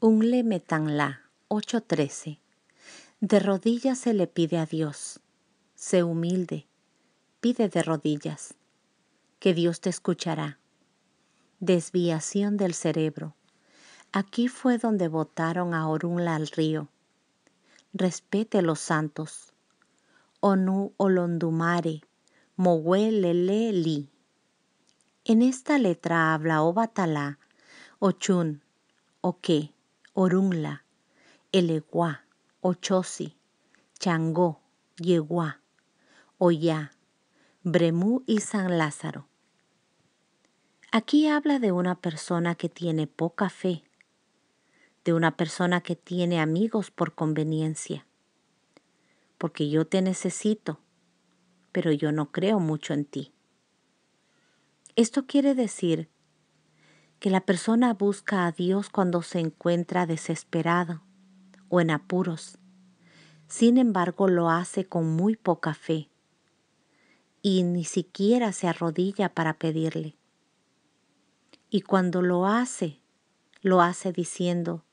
Unle Metanla 8:13. De rodillas se le pide a Dios. Sé humilde. Pide de rodillas. Que Dios te escuchará. Desviación del cerebro. Aquí fue donde botaron a Orunla al río. Respete los santos. Onu Olondumare, mohue-le-le-li. En esta letra habla Obatala Ochun, Oke, Orunla, Eleguá, Ochosi, Changó, Yeguá, Ollá, Bremú y San Lázaro. Aquí habla de una persona que tiene poca fe, de una persona que tiene amigos por conveniencia, porque yo te necesito, pero yo no creo mucho en ti. Esto quiere decir que la persona busca a Dios cuando se encuentra desesperado o en apuros. Sin embargo, lo hace con muy poca fe y ni siquiera se arrodilla para pedirle. Y cuando lo hace, lo hace diciendo,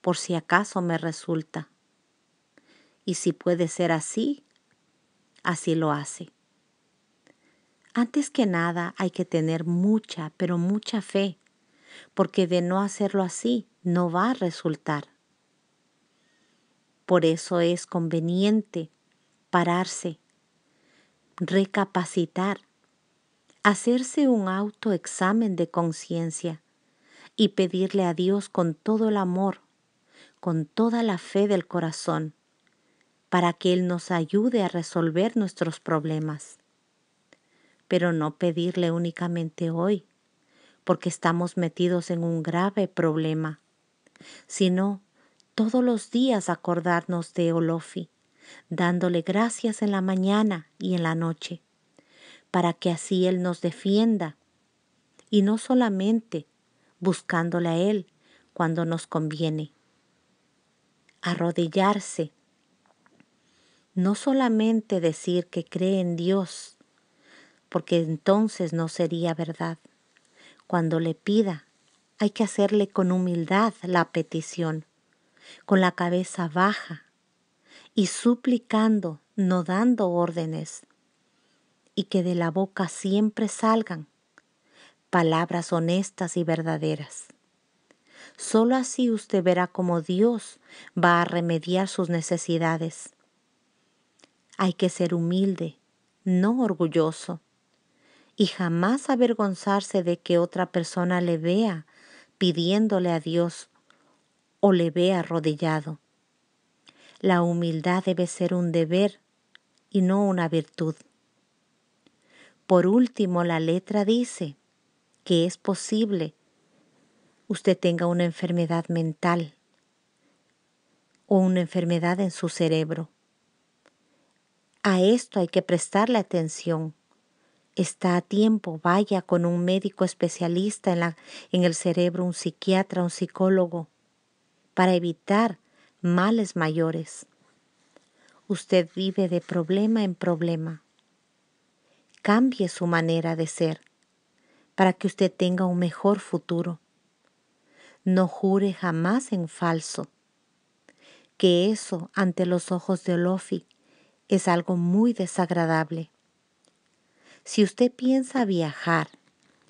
por si acaso me resulta. Y si puede ser así, así lo hace. Antes que nada hay que tener mucha, pero mucha fe porque de no hacerlo así no va a resultar. Por eso es conveniente pararse, recapacitar, hacerse un autoexamen de conciencia y pedirle a Dios con todo el amor, con toda la fe del corazón, para que Él nos ayude a resolver nuestros problemas. Pero no pedirle únicamente hoy, porque estamos metidos en un grave problema, sino todos los días acordarnos de Olofi, dándole gracias en la mañana y en la noche, para que así Él nos defienda, y no solamente buscándole a Él cuando nos conviene. Arrodillarse, no solamente decir que cree en Dios, porque entonces no sería verdad cuando le pida, hay que hacerle con humildad la petición, con la cabeza baja y suplicando, no dando órdenes, y que de la boca siempre salgan palabras honestas y verdaderas. Solo así usted verá cómo Dios va a remediar sus necesidades. Hay que ser humilde, no orgulloso, y jamás avergonzarse de que otra persona le vea pidiéndole a Dios o le vea arrodillado. La humildad debe ser un deber y no una virtud. Por último, la letra dice que es posible usted tenga una enfermedad mental o una enfermedad en su cerebro. A esto hay que prestarle atención está a tiempo, vaya con un médico especialista en, en el cerebro, un psiquiatra, un psicólogo, para evitar males mayores. Usted vive de problema en problema. Cambie su manera de ser para que usted tenga un mejor futuro. No jure jamás en falso, que eso ante los ojos de Olofi es algo muy desagradable. Si usted piensa viajar,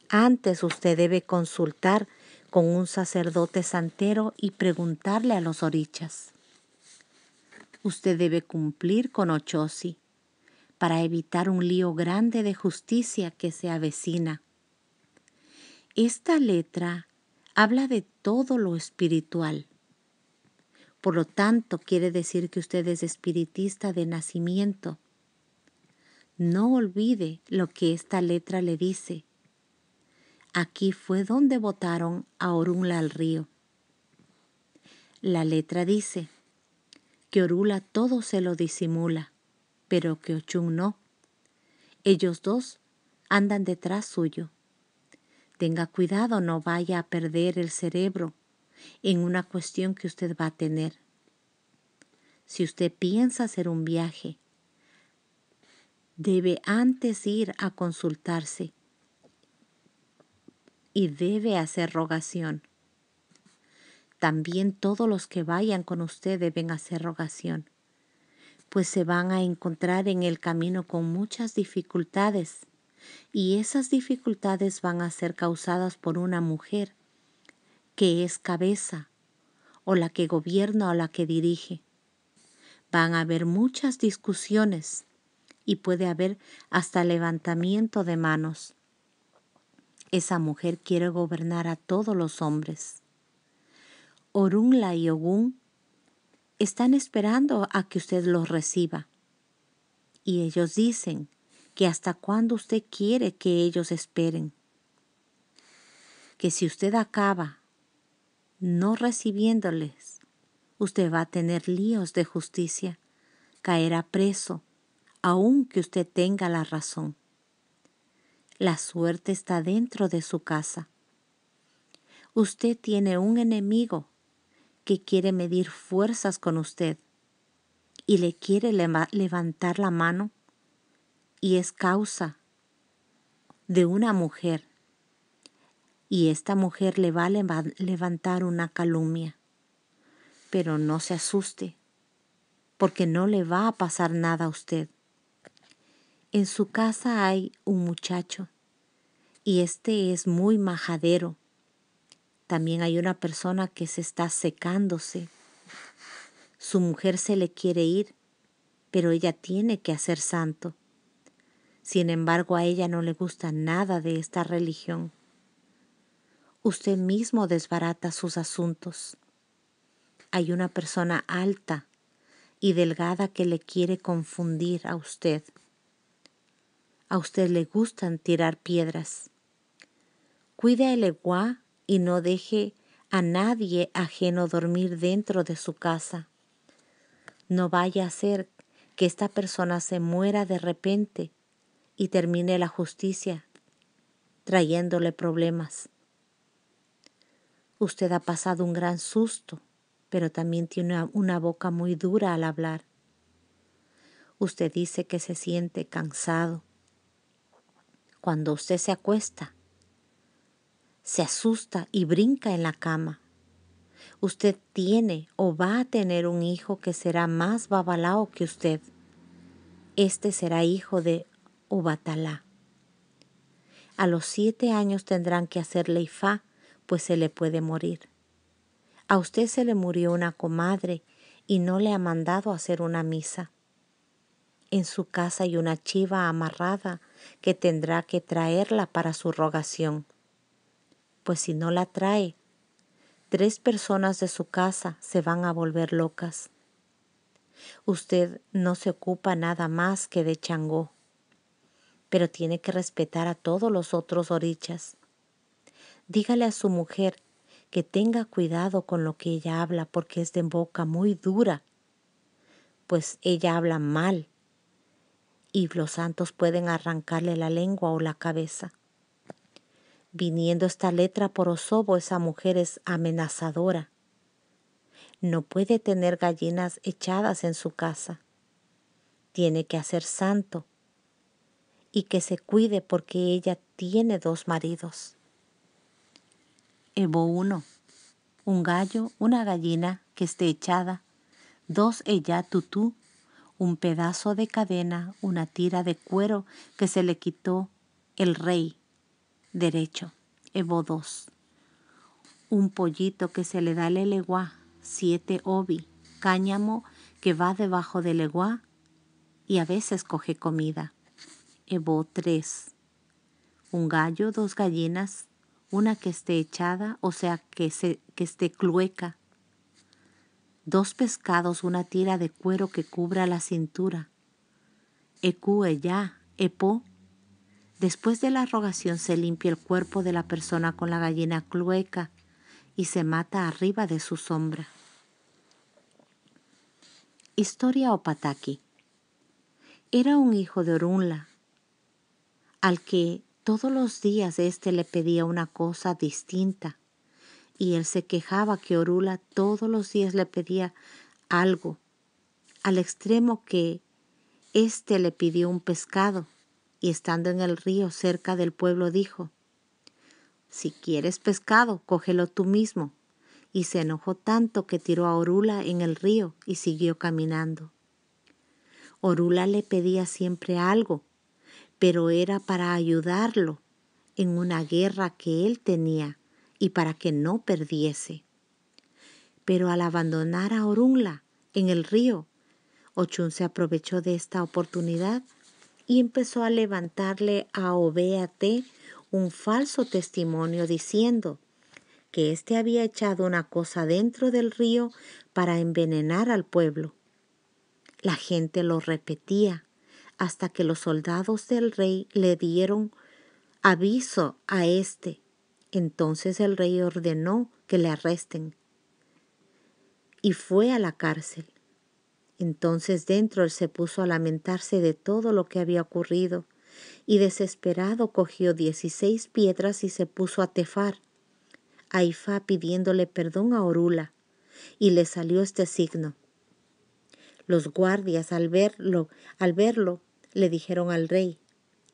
antes usted debe consultar con un sacerdote santero y preguntarle a los orichas. Usted debe cumplir con Ochosi para evitar un lío grande de justicia que se avecina. Esta letra habla de todo lo espiritual. Por lo tanto, quiere decir que usted es espiritista de nacimiento no olvide lo que esta letra le dice. Aquí fue donde botaron a Orula al río. La letra dice que Orula todo se lo disimula, pero que Ochun no. Ellos dos andan detrás suyo. Tenga cuidado, no vaya a perder el cerebro en una cuestión que usted va a tener. Si usted piensa hacer un viaje debe antes ir a consultarse y debe hacer rogación. También todos los que vayan con usted deben hacer rogación, pues se van a encontrar en el camino con muchas dificultades y esas dificultades van a ser causadas por una mujer que es cabeza o la que gobierna o la que dirige. Van a haber muchas discusiones y puede haber hasta levantamiento de manos. Esa mujer quiere gobernar a todos los hombres. Orunla y Ogun están esperando a que usted los reciba. Y ellos dicen que hasta cuándo usted quiere que ellos esperen. Que si usted acaba no recibiéndoles, usted va a tener líos de justicia, caerá preso aunque que usted tenga la razón. La suerte está dentro de su casa. Usted tiene un enemigo que quiere medir fuerzas con usted y le quiere levantar la mano y es causa de una mujer y esta mujer le va a levantar una calumnia. Pero no se asuste, porque no le va a pasar nada a usted. En su casa hay un muchacho y este es muy majadero. También hay una persona que se está secándose. Su mujer se le quiere ir, pero ella tiene que hacer santo. Sin embargo, a ella no le gusta nada de esta religión. Usted mismo desbarata sus asuntos. Hay una persona alta y delgada que le quiere confundir a usted. A usted le gustan tirar piedras. Cuide el eguá y no deje a nadie ajeno dormir dentro de su casa. No vaya a ser que esta persona se muera de repente y termine la justicia trayéndole problemas. Usted ha pasado un gran susto, pero también tiene una boca muy dura al hablar. Usted dice que se siente cansado cuando usted se acuesta. Se asusta y brinca en la cama. Usted tiene o va a tener un hijo que será más babalao que usted. Este será hijo de Ubatalá. A los siete años tendrán que hacerle ifá, pues se le puede morir. A usted se le murió una comadre y no le ha mandado a hacer una misa. En su casa hay una chiva amarrada que tendrá que traerla para su rogación. Pues si no la trae, tres personas de su casa se van a volver locas. Usted no se ocupa nada más que de Changó, pero tiene que respetar a todos los otros orichas. Dígale a su mujer que tenga cuidado con lo que ella habla porque es de boca muy dura, pues ella habla mal y los santos pueden arrancarle la lengua o la cabeza. Viniendo esta letra por Osobo, esa mujer es amenazadora. No puede tener gallinas echadas en su casa. Tiene que hacer santo y que se cuide porque ella tiene dos maridos. Evo uno, Un gallo, una gallina que esté echada, dos ella tutú un pedazo de cadena, una tira de cuero que se le quitó el rey derecho, Evo 2. Un pollito que se le da el eleguá, 7 obi, cáñamo que va debajo del eleguá y a veces coge comida, Evo 3. Un gallo, dos gallinas, una que esté echada, o sea, que, que esté clueca, dos pescados, una tira de cuero que cubra la cintura. Ecu ya, epo. Después de la rogación se limpia el cuerpo de la persona con la gallina clueca y se mata arriba de su sombra. Historia Opataki. Era un hijo de Orunla, al que todos los días éste le pedía una cosa distinta y él se quejaba que Orula todos los días le pedía algo, al extremo que éste le pidió un pescado y estando en el río cerca del pueblo dijo, Si quieres pescado, cógelo tú mismo. Y se enojó tanto que tiró a Orula en el río y siguió caminando. Orula le pedía siempre algo, pero era para ayudarlo en una guerra que él tenía y para que no perdiese. Pero al abandonar a Orunla en el río, Ochun se aprovechó de esta oportunidad y empezó a levantarle a Obeate un falso testimonio diciendo que éste había echado una cosa dentro del río para envenenar al pueblo. La gente lo repetía hasta que los soldados del rey le dieron aviso a éste entonces el rey ordenó que le arresten y fue a la cárcel. Entonces dentro él se puso a lamentarse de todo lo que había ocurrido y desesperado cogió dieciséis piedras y se puso a tefar a pidiéndole perdón a Orula y le salió este signo. Los guardias al verlo, al verlo, le dijeron al rey,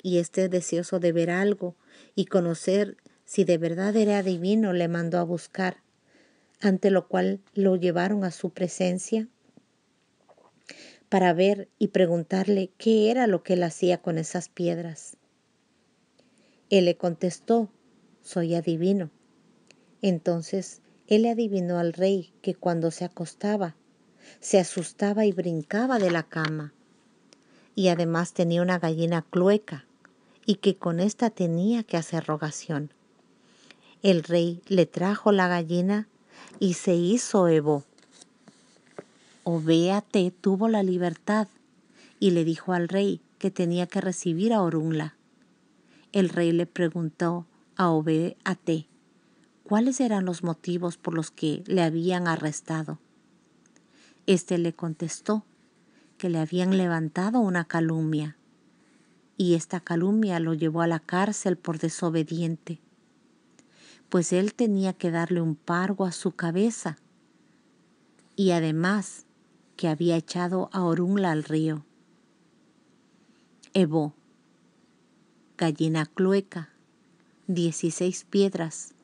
y este deseoso de ver algo y conocer si de verdad era divino, le mandó a buscar, ante lo cual lo llevaron a su presencia para ver y preguntarle qué era lo que él hacía con esas piedras. Él le contestó, soy adivino. Entonces él adivinó al rey que cuando se acostaba, se asustaba y brincaba de la cama. Y además tenía una gallina clueca y que con esta tenía que hacer rogación. El rey le trajo la gallina y se hizo Evo. Obeate tuvo la libertad y le dijo al rey que tenía que recibir a Orunla. El rey le preguntó a Obeate cuáles eran los motivos por los que le habían arrestado. Este le contestó que le habían levantado una calumnia y esta calumnia lo llevó a la cárcel por desobediente pues él tenía que darle un pargo a su cabeza y además que había echado a Orunla al río. Evo, gallina clueca, dieciséis piedras,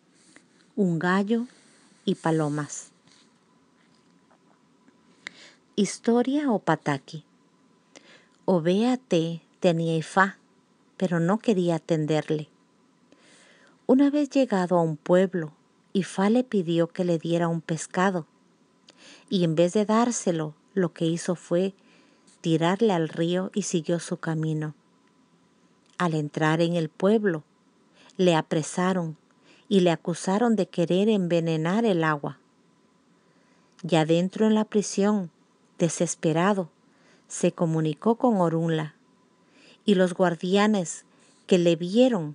un gallo y palomas. Historia o pataki. Obéate tenía Ifá, pero no quería atenderle. Una vez llegado a un pueblo, Ifa le pidió que le diera un pescado, y en vez de dárselo, lo que hizo fue tirarle al río y siguió su camino. Al entrar en el pueblo, le apresaron y le acusaron de querer envenenar el agua. Ya dentro en la prisión, desesperado, se comunicó con Orunla, y los guardianes que le vieron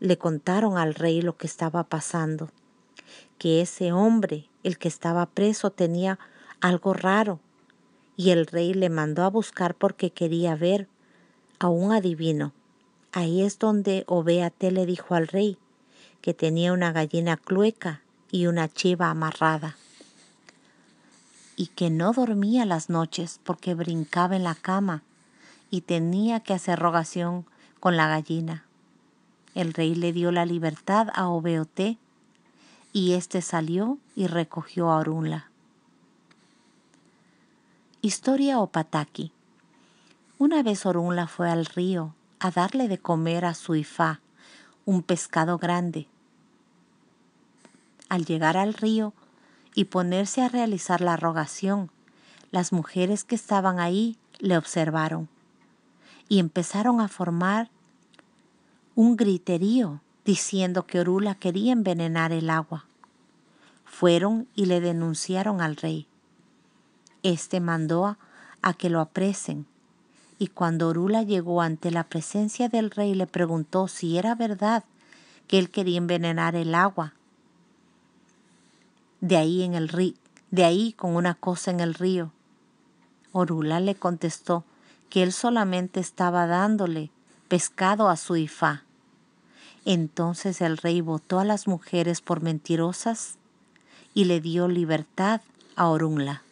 le contaron al rey lo que estaba pasando, que ese hombre, el que estaba preso, tenía algo raro, y el rey le mandó a buscar porque quería ver a un adivino. Ahí es donde Obéate le dijo al rey que tenía una gallina clueca y una chiva amarrada, y que no dormía las noches porque brincaba en la cama y tenía que hacer rogación con la gallina el rey le dio la libertad a Obeote, y éste salió y recogió a Orunla. Historia Opataki. Una vez Orunla fue al río a darle de comer a su ifá, un pescado grande. Al llegar al río y ponerse a realizar la rogación, las mujeres que estaban ahí le observaron y empezaron a formar un griterío diciendo que Orula quería envenenar el agua. Fueron y le denunciaron al rey. Este mandó a, que lo apresen, y cuando Orula llegó ante la presencia del rey le preguntó si era verdad que él quería envenenar el agua. De ahí en el de ahí con una cosa en el río. Orula le contestó que él solamente estaba dándole pescado a su ifá. Entonces el rey votó a las mujeres por mentirosas y le dio libertad a Orunla.